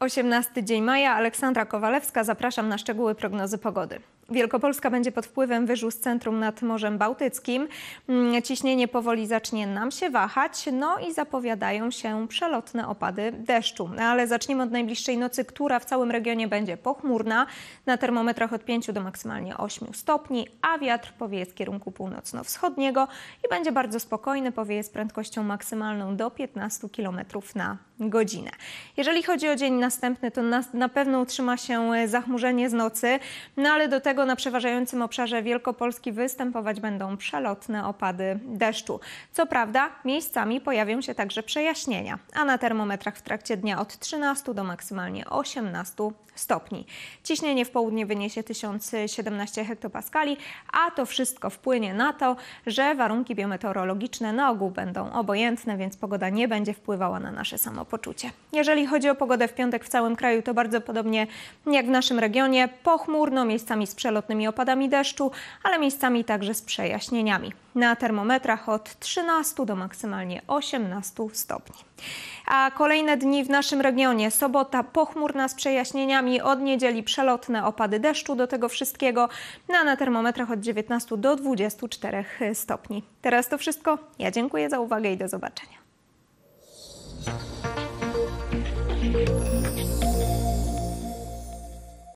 18 dzień maja, Aleksandra Kowalewska, zapraszam na szczegóły prognozy pogody. Wielkopolska będzie pod wpływem wyżu z centrum nad Morzem Bałtyckim. Mm, ciśnienie powoli zacznie nam się wahać, no i zapowiadają się przelotne opady deszczu. No, ale zaczniemy od najbliższej nocy, która w całym regionie będzie pochmurna. Na termometrach od 5 do maksymalnie 8 stopni, a wiatr powieje z kierunku północno-wschodniego i będzie bardzo spokojny, powieje z prędkością maksymalną do 15 km na godzinę. Jeżeli chodzi o dzień następny, to na, na pewno utrzyma się zachmurzenie z nocy, no ale do tego Dlatego na przeważającym obszarze Wielkopolski występować będą przelotne opady deszczu. Co prawda, miejscami pojawią się także przejaśnienia, a na termometrach w trakcie dnia od 13 do maksymalnie 18 stopni. Ciśnienie w południe wyniesie 1017 hektopaskali, a to wszystko wpłynie na to, że warunki biometeorologiczne na ogół będą obojętne, więc pogoda nie będzie wpływała na nasze samopoczucie. Jeżeli chodzi o pogodę w piątek w całym kraju, to bardzo podobnie jak w naszym regionie, pochmurno, miejscami z przelotnymi opadami deszczu, ale miejscami także z przejaśnieniami. Na termometrach od 13 do maksymalnie 18 stopni. A kolejne dni w naszym regionie. Sobota pochmurna z przejaśnieniami, od niedzieli przelotne opady deszczu do tego wszystkiego, no a na termometrach od 19 do 24 stopni. Teraz to wszystko. Ja dziękuję za uwagę i do zobaczenia.